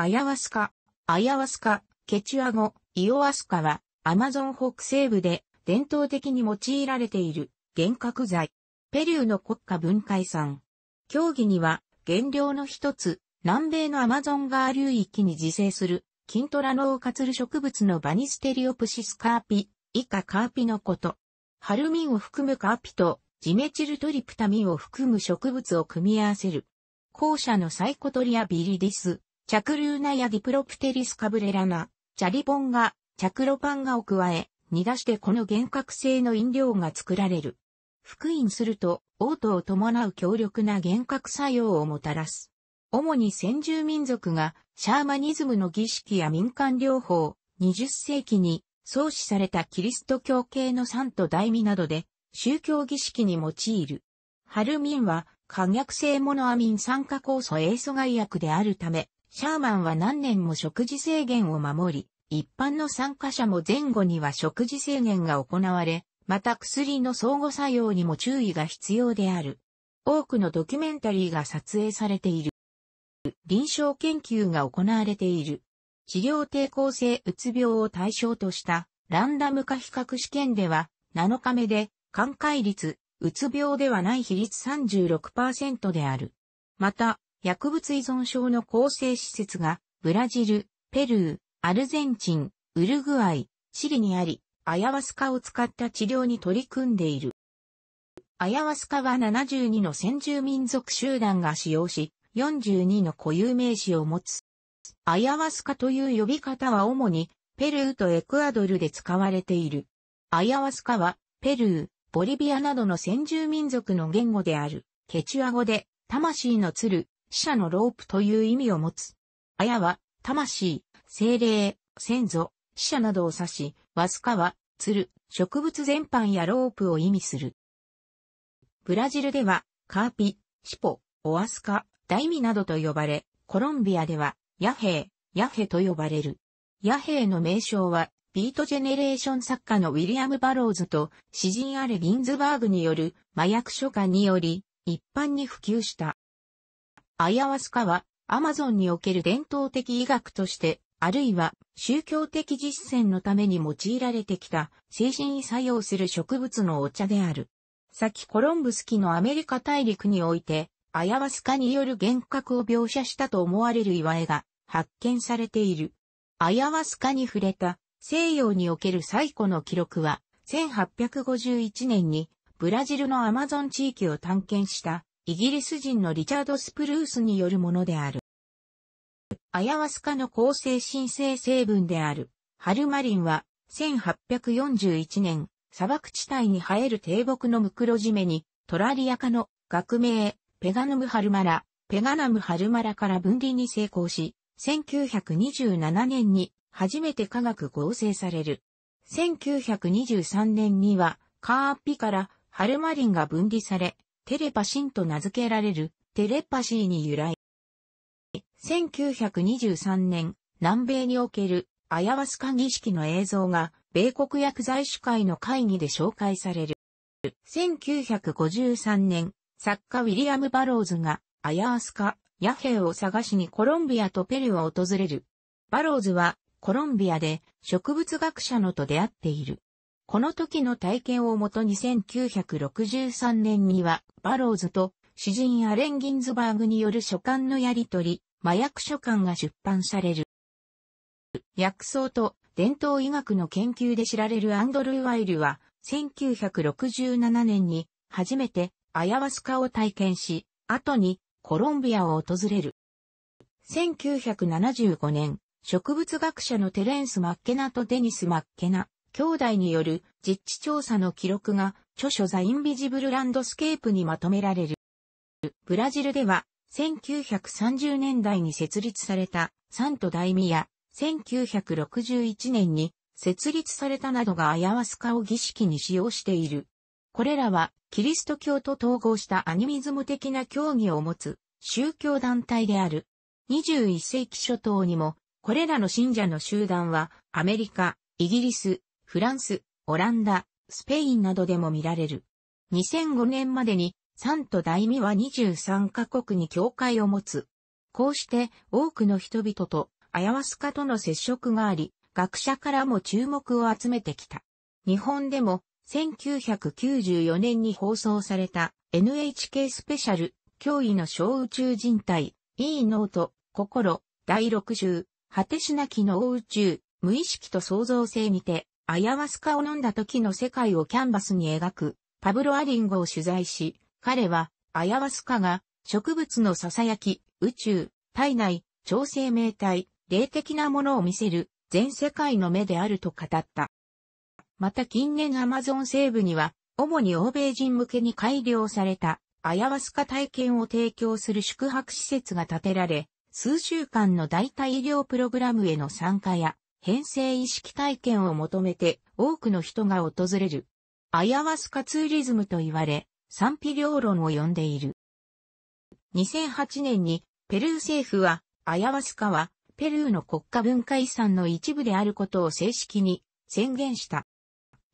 アヤワスカ。アヤワスカ、ケチュア語、イオワスカは、アマゾン北西部で伝統的に用いられている幻覚剤。ペリューの国家文化遺産。競技には、原料の一つ、南米のアマゾン川流域に自生する、キントラノカ活る植物のバニステリオプシスカーピ、以下カーピのこと。ハルミンを含むカーピと、ジメチルトリプタミンを含む植物を組み合わせる。後者のサイコトリアビリディス、チャクルーナやディプロプテリスカブレラナ、チャリボンガ、クロパンガを加え、煮出してこの幻覚性の飲料が作られる。福音すると、嘔吐を伴う強力な幻覚作用をもたらす。主に先住民族がシャーマニズムの儀式や民間療法、20世紀に創始されたキリスト教系のサと大味などで宗教儀式に用いる。ハルミンは可逆性モノアミン酸化酵素エーソ薬であるため、シャーマンは何年も食事制限を守り、一般の参加者も前後には食事制限が行われ、また薬の相互作用にも注意が必要である。多くのドキュメンタリーが撮影されている。臨床研究が行われている。治療抵抗性うつ病を対象としたランダム化比較試験では7日目で寛解率、うつ病ではない比率36%である。また、薬物依存症の構成施設が、ブラジル、ペルー、アルゼンチン、ウルグアイ、チリにあり、アヤワスカを使った治療に取り組んでいる。アヤワスカは72の先住民族集団が使用し、42の固有名詞を持つ。アヤワスカという呼び方は主に、ペルーとエクアドルで使われている。アヤワスカは、ペルー、ボリビアなどの先住民族の言語である、ケチュア語で、魂の鶴、死者のロープという意味を持つ。あやは、魂、精霊、先祖、死者などを指し、わずかは、鶴、植物全般やロープを意味する。ブラジルでは、カーピ、シポ、オアスカ、ダイミなどと呼ばれ、コロンビアでは、ヤヘイ、ヤヘと呼ばれる。ヤヘイの名称は、ビートジェネレーション作家のウィリアム・バローズと詩人アレ・ギンズバーグによる麻薬書家により一般に普及した。アヤワスカは、アマゾンにおける伝統的医学として、あるいは宗教的実践のために用いられてきた精神に作用する植物のお茶である。先コロンブス期のアメリカ大陸において、アヤワスカによる幻覚を描写したと思われる岩絵が発見されている。アヤワスカに触れた西洋における最古の記録は、1851年にブラジルのアマゾン地域を探検したイギリス人のリチャード・スプルースによるものである。アヤワスカの構成申請成分である、ハルマリンは、1841年、砂漠地帯に生える低木のムクロジメに、トラリア科の学名、ペガノムハルマラ、ペガナムハルマラから分離に成功し、1927年に初めて科学合成される。1923年には、カーピからハルマリンが分離され、テレパシンと名付けられるテレパシーに由来。1923年、南米におけるアヤワスカ儀式の映像が米国薬剤師会の会議で紹介される。1953年、作家ウィリアム・バローズがアヤワスカ、野兵を探しにコロンビアとペルーを訪れる。バローズはコロンビアで植物学者のと出会っている。この時の体験をもとに1963年には、バローズと詩人アレン・ギンズバーグによる書簡のやりとり、麻薬書簡が出版される。薬草と伝統医学の研究で知られるアンドルー・ワイルは、1967年に初めてアヤワスカを体験し、後にコロンビアを訪れる。1975年、植物学者のテレンス・マッケナとデニス・マッケナ、兄弟による実地調査の記録が著書ザ・インビジブル・ランドスケープにまとめられる。ブラジルでは1930年代に設立されたサント大や1961年に設立されたなどがアヤワスカを儀式に使用している。これらはキリスト教と統合したアニミズム的な教義を持つ宗教団体である。21世紀初頭にもこれらの信者の集団はアメリカ、イギリス、フランス、オランダ、スペインなどでも見られる。2005年までに、サント大ミは23カ国に教会を持つ。こうして多くの人々とアヤワスカとの接触があり、学者からも注目を集めてきた。日本でも1994年に放送された NHK スペシャル脅威の小宇宙人体、いいート、心、第60、果てしなきの宇宙、無意識と創造性にて、アヤワスカを飲んだ時の世界をキャンバスに描く、パブロ・アリンゴを取材し、彼は、アヤワスカが、植物のささやき、宇宙、体内、超生命体、霊的なものを見せる、全世界の目であると語った。また近年アマゾン西部には、主に欧米人向けに改良された、アヤワスカ体験を提供する宿泊施設が建てられ、数週間の代替医療プログラムへの参加や、編成意識体験を求めて多くの人が訪れる。アヤワスカツーリズムと言われ、賛否両論を呼んでいる。2008年にペルー政府は、アヤワスカはペルーの国家文化遺産の一部であることを正式に宣言した。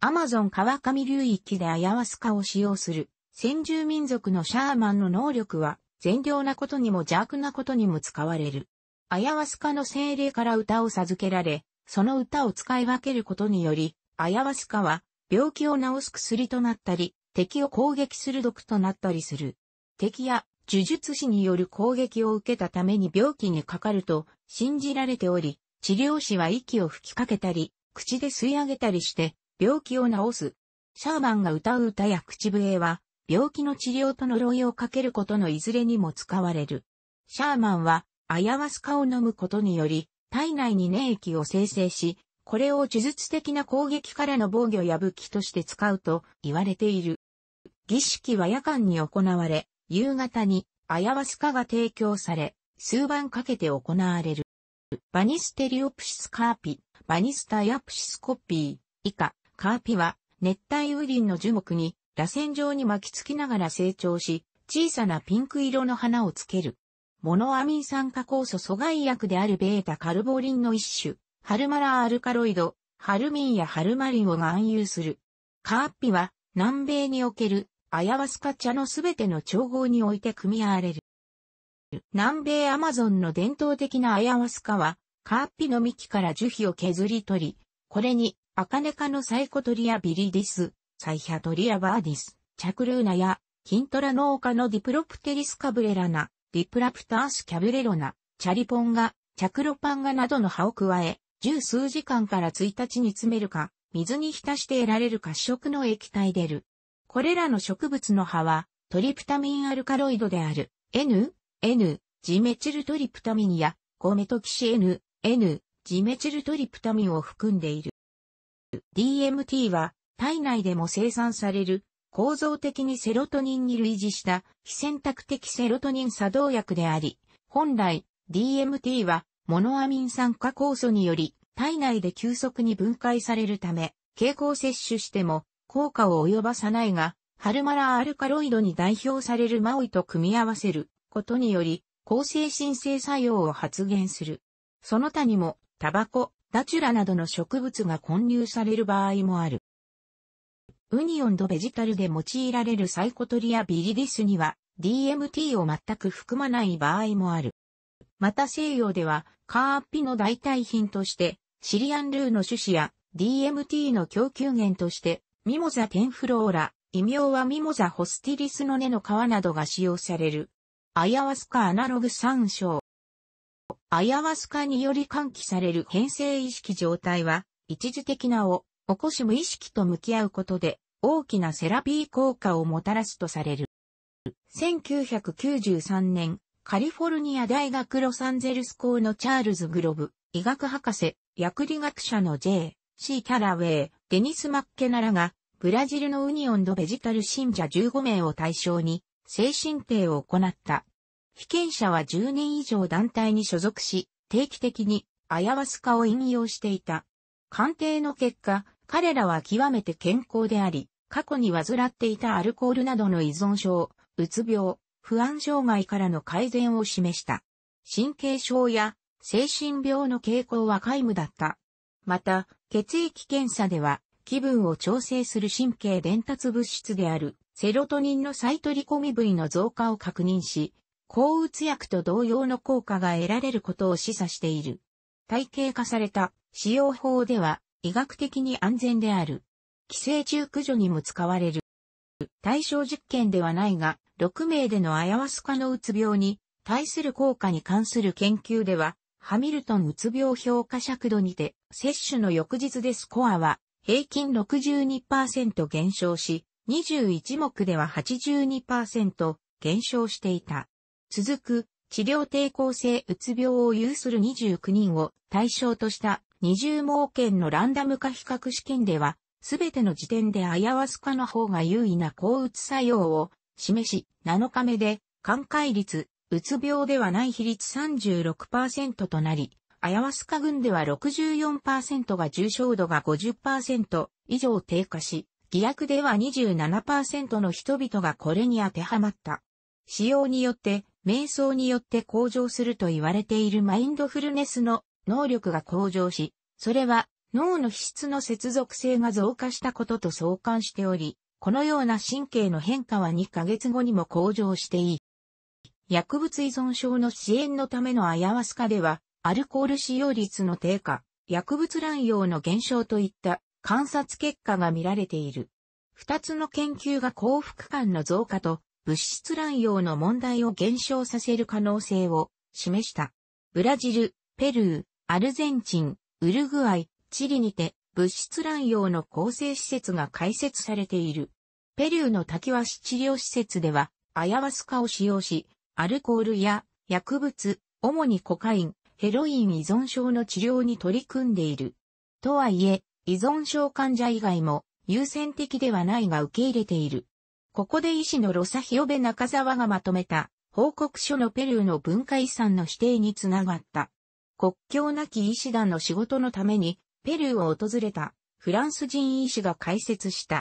アマゾン川上流域でアヤワスカを使用する先住民族のシャーマンの能力は善良なことにも邪悪なことにも使われる。アヤワスカの精霊から歌を授けられ、その歌を使い分けることにより、アヤワスカは病気を治す薬となったり、敵を攻撃する毒となったりする。敵や呪術師による攻撃を受けたために病気にかかると信じられており、治療師は息を吹きかけたり、口で吸い上げたりして病気を治す。シャーマンが歌う歌や口笛は、病気の治療と呪いをかけることのいずれにも使われる。シャーマンは、アヤワスカを飲むことにより、体内に粘液を生成し、これを呪術的な攻撃からの防御や武器として使うと言われている。儀式は夜間に行われ、夕方にアヤワスカが提供され、数晩かけて行われる。バニステリオプシスカーピ、バニスタヤプシスコピー、以下、カーピは熱帯雨林の樹木に螺旋状に巻きつきながら成長し、小さなピンク色の花をつける。モノアミン酸化酵素阻害薬であるベータカルボリンの一種、ハルマラアルカロイド、ハルミンやハルマリンを含有する。カーッピは南米におけるアヤワスカ茶のすべての調合において組み合われる。南米アマゾンの伝統的なアヤワスカは、カーッピの幹から樹皮を削り取り、これに、アカネカのサイコトリアビリディス、サイヒャトリアバーディス、チャクルーナや、キントラ農家のディプロプテリスカブレラナ、リプラプタースキャブレロナ、チャリポンガ、チャクロパンガなどの葉を加え、十数時間から1日煮詰めるか、水に浸して得られる褐色の液体でる。これらの植物の葉は、トリプタミンアルカロイドである、N、N、ジメチルトリプタミンや、コメトキシ N、N、ジメチルトリプタミンを含んでいる。DMT は、体内でも生産される構造的にセロトニンに類似した非選択的セロトニン作動薬であり、本来 DMT はモノアミン酸化酵素により体内で急速に分解されるため、経口摂取しても効果を及ばさないが、ハルマラアルカロイドに代表されるマオイと組み合わせることにより、抗精神性作用を発現する。その他にも、タバコ、ダチュラなどの植物が混入される場合もある。ウニオンドベジタルで用いられるサイコトリアビリディスには DMT を全く含まない場合もある。また西洋ではカーピの代替品としてシリアンルーの種子や DMT の供給源としてミモザテンフローラ、異名はミモザホスティリスの根の皮などが使用される。アヤワスカアナログ参照。アヤワスカにより喚起される変性意識状態は一時的なを起こし無意識と向き合うことで大きなセラピー効果をもたらすとされる。1993年、カリフォルニア大学ロサンゼルス校のチャールズ・グロブ、医学博士、薬理学者の J. C. キャラウェイ、デニス・マッケナラが、ブラジルのウニオンドベジタル信者15名を対象に、精神定を行った。被験者は10年以上団体に所属し、定期的にアヤワスカを引用していた。鑑定の結果、彼らは極めて健康であり、過去に患っていたアルコールなどの依存症、うつ病、不安障害からの改善を示した。神経症や精神病の傾向は皆無だった。また、血液検査では気分を調整する神経伝達物質であるセロトニンの再取り込み部位の増加を確認し、抗うつ薬と同様の効果が得られることを示唆している。体系化された使用法では医学的に安全である。寄生虫駆除にも使われる。対象実験ではないが、6名でのアヤワスカのうつ病に対する効果に関する研究では、ハミルトンうつ病評価尺度にて、接種の翌日でスコアは平均62%減少し、21目では82%減少していた。続く治療抵抗性うつ病を有する29人を対象とした20盲検のランダム化比較試験ではすべての時点でアヤワスカの方が優位な抗うつ作用を示し、7日目で、寛解率、うつ病ではない比率36%となり、アヤワスカ群では64%が重症度が50%以上低下し、偽薬では27%の人々がこれに当てはまった。使用によって、瞑想によって向上すると言われているマインドフルネスの能力が向上し、それは脳の皮質の接続性が増加したことと相関しており、このような神経の変化は2ヶ月後にも向上していい。薬物依存症の支援のためのアヤワスカでは、アルコール使用率の低下、薬物乱用の減少といった観察結果が見られている。二つの研究が幸福感の増加と物質乱用の問題を減少させる可能性を示した。ブラジル、ペルー、アルゼンチン、ウルグアイ、地理にて物質乱用の構成施設が開設されている。ペリューの滝橋治療施設では、アヤワスカを使用し、アルコールや薬物、主にコカイン、ヘロイン依存症の治療に取り組んでいる。とはいえ、依存症患者以外も優先的ではないが受け入れている。ここで医師のロサヒオベ中沢がまとめた報告書のペルーの文化遺産の指定につながった。国境なき医師団の仕事のためにペルーを訪れたフランス人医師が解説した。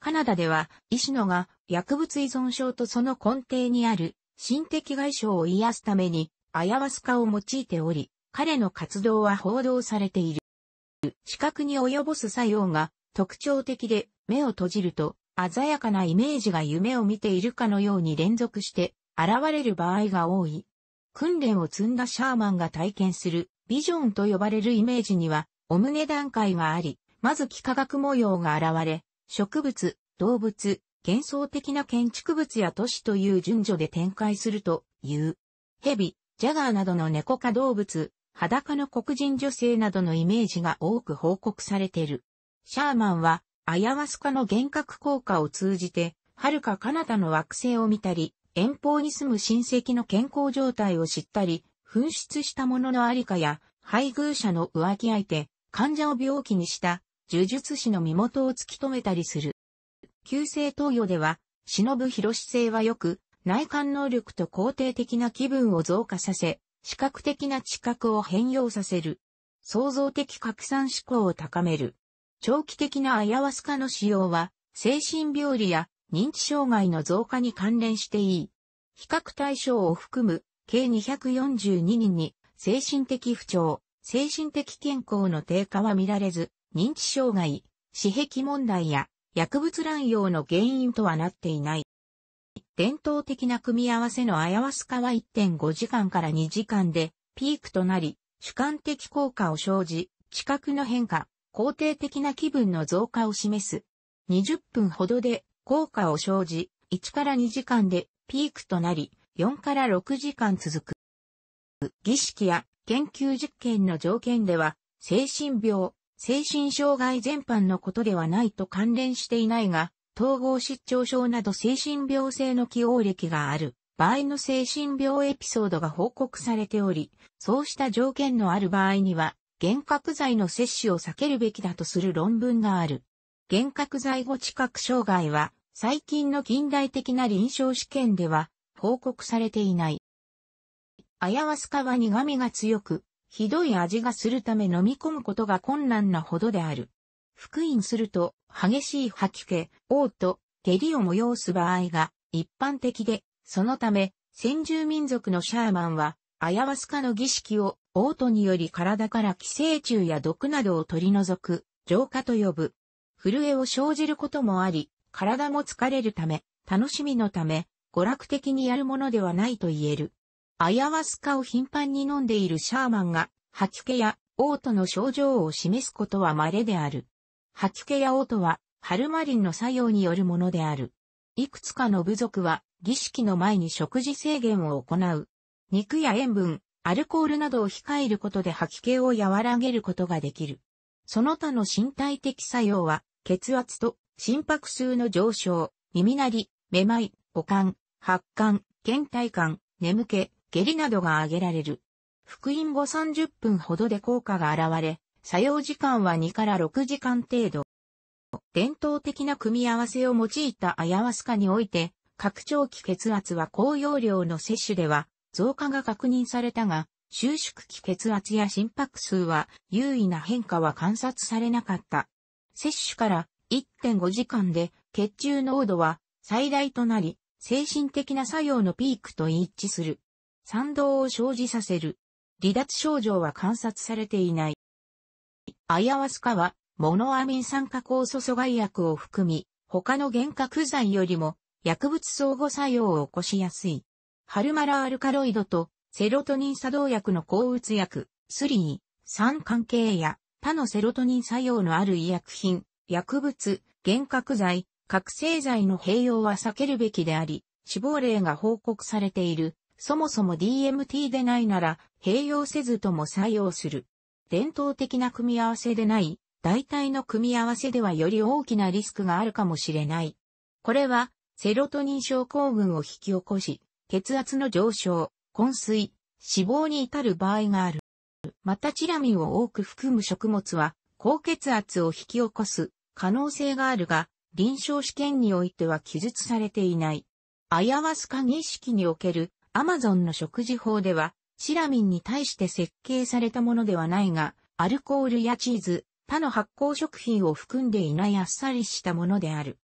カナダでは、医師のが薬物依存症とその根底にある心的外傷を癒すために、アヤワスカを用いており、彼の活動は報道されている。視覚に及ぼす作用が特徴的で、目を閉じると、鮮やかなイメージが夢を見ているかのように連続して現れる場合が多い。訓練を積んだシャーマンが体験するビジョンと呼ばれるイメージにはお胸段階があり、まず幾何学模様が現れ、植物、動物、幻想的な建築物や都市という順序で展開するという。蛇、ジャガーなどの猫科動物、裸の黒人女性などのイメージが多く報告されている。シャーマンは、アヤワスカの幻覚効果を通じて、遥か彼方の惑星を見たり、遠方に住む親戚の健康状態を知ったり、紛失したもののありかや、配偶者の浮気相手、患者を病気にした呪術師の身元を突き止めたりする。急性投与では、忍ぶ広志性はよく、内観能力と肯定的な気分を増加させ、視覚的な知覚を変容させる。創造的拡散思考を高める。長期的なアヤワスカの使用は、精神病理や認知障害の増加に関連していい。比較対象を含む計242人に精神的不調、精神的健康の低下は見られず、認知障害、死癖問題や薬物乱用の原因とはなっていない。伝統的な組み合わせのアヤワスカは1.5時間から2時間でピークとなり、主観的効果を生じ、知覚の変化、肯定的な気分の増加を示す。20分ほどで効果を生じ、1から2時間でピークとなり、4から6時間続く。儀式や研究実験の条件では、精神病、精神障害全般のことではないと関連していないが、統合失調症など精神病性の起用歴がある場合の精神病エピソードが報告されており、そうした条件のある場合には、幻覚剤の摂取を避けるべきだとする論文がある。幻覚剤後知覚障害は、最近の近代的な臨床試験では報告されていない。アヤワスカは苦味が強く、ひどい味がするため飲み込むことが困難なほどである。福飲すると、激しい吐き気、嘔吐、下痢を催す場合が一般的で、そのため、先住民族のシャーマンは、アヤワスカの儀式を、嘔吐により体から寄生虫や毒などを取り除く、浄化と呼ぶ。震えを生じることもあり、体も疲れるため、楽しみのため、娯楽的にやるものではないと言える。アヤワスカを頻繁に飲んでいるシャーマンが、吐き気や嘔吐の症状を示すことは稀である。吐き気や嘔吐は、ハルマリンの作用によるものである。いくつかの部族は、儀式の前に食事制限を行う。肉や塩分、アルコールなどを控えることで吐き気を和らげることができる。その他の身体的作用は、血圧と心拍数の上昇、耳鳴り、めまい、股感、発汗、倦怠感、眠気、下痢などが挙げられる。腹飲後30分ほどで効果が現れ、作用時間は2から6時間程度。伝統的な組み合わせを用いたアヤワスカにおいて、拡張期血圧は高容量の摂取では増加が確認されたが、収縮期血圧や心拍数は優位な変化は観察されなかった。摂取から1.5時間で血中濃度は最大となり、精神的な作用のピークと一致する。賛同を生じさせる。離脱症状は観察されていない。アヤワスカは、モノアミン酸化酵素阻害薬を含み、他の幻覚剤よりも薬物相互作用を起こしやすい。ハルマラアルカロイドとセロトニン作動薬の抗うつ薬、スリー、酸関係や他のセロトニン作用のある医薬品、薬物、幻覚剤、覚醒剤の併用は避けるべきであり、死亡例が報告されているそもそも DMT でないなら併用せずとも採用する。伝統的な組み合わせでない代替の組み合わせではより大きなリスクがあるかもしれない。これはセロトニン症候群を引き起こし、血圧の上昇、昏睡、死亡に至る場合がある。またチラミンを多く含む食物は高血圧を引き起こす可能性があるが、臨床試験においては記述されていない。アヤワスカ認識におけるアマゾンの食事法では、シラミンに対して設計されたものではないが、アルコールやチーズ、他の発酵食品を含んでいないあっさりしたものである。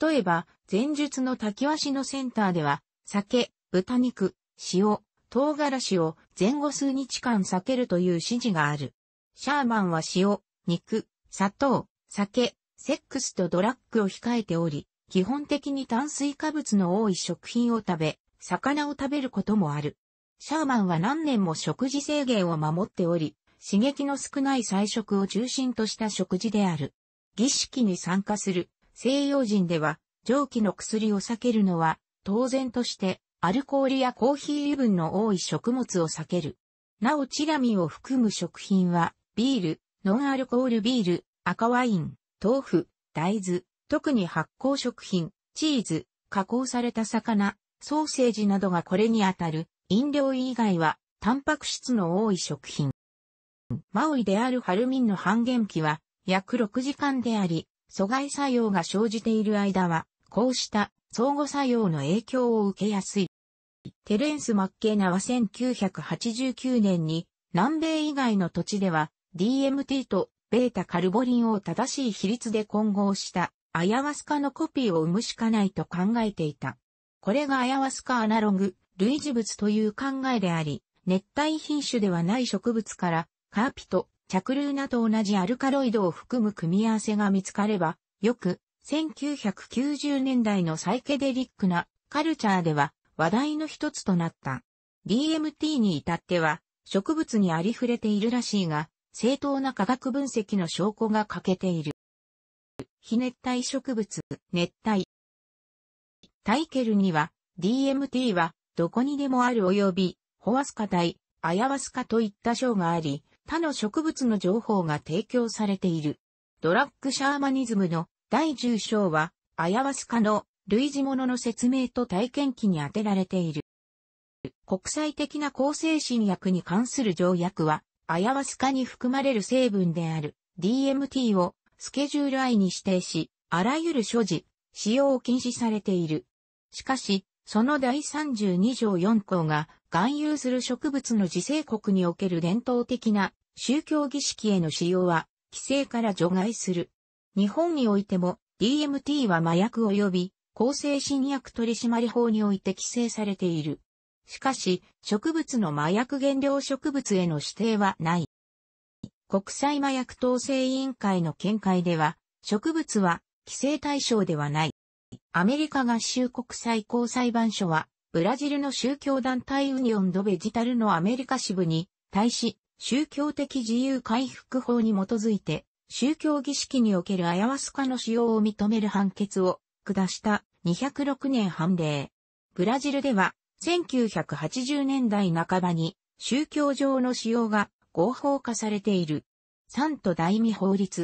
例えば、前述の滝鷲のセンターでは、酒、豚肉、塩、唐辛子を前後数日間避けるという指示がある。シャーマンは塩、肉、砂糖、酒、セックスとドラッグを控えており、基本的に炭水化物の多い食品を食べ、魚を食べることもある。シャーマンは何年も食事制限を守っており、刺激の少ない菜食を中心とした食事である。儀式に参加する西洋人では、蒸気の薬を避けるのは、当然として、アルコールやコーヒー油分の多い食物を避ける。なおチラミを含む食品は、ビール、ノンアルコールビール、赤ワイン、豆腐、大豆、特に発酵食品、チーズ、加工された魚、ソーセージなどがこれにあたる、飲料以外は、タンパク質の多い食品。マオイであるハルミンの半減期は、約6時間であり、阻害作用が生じている間は、こうした相互作用の影響を受けやすい。テレンス・マッケーナは1989年に南米以外の土地では DMT とベータカルボリンを正しい比率で混合したアヤワスカのコピーを生むしかないと考えていた。これがアヤワスカアナログ、類似物という考えであり、熱帯品種ではない植物から、カーピト、チャクルーナと同じアルカロイドを含む組み合わせが見つかれば、よく、1990年代のサイケデリックなカルチャーでは話題の一つとなった。DMT に至っては、植物にありふれているらしいが、正当な科学分析の証拠が欠けている。非熱帯植物、熱帯、タイケルには、DMT は、どこにでもある及び、ホワスカ体、アヤワスカといった章があり、他の植物の情報が提供されている。ドラッグシャーマニズムの第10章は、アヤワスカの類似物の説明と体験記に当てられている。国際的な抗精神薬に関する条約は、アヤワスカに含まれる成分である DMT をスケジュール I に指定し、あらゆる所持、使用を禁止されている。しかし、その第32条4項が、含有する植物の自生国における伝統的な宗教儀式への使用は、規制から除外する。日本においても、DMT は麻薬及び、向精神薬取締法において規制されている。しかし、植物の麻薬原料植物への指定はない。国際麻薬統制委員会の見解では、植物は規制対象ではない。アメリカ合衆国最高裁判所は、ブラジルの宗教団体ユニオンドベジタルのアメリカ支部に、対し、宗教的自由回復法に基づいて、宗教儀式におけるアヤワスカの使用を認める判決を下した206年判例。ブラジルでは、1980年代半ばに宗教上の使用が合法化されている。サント大未法律。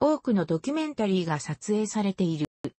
多くのドキュメンタリーが撮影されている。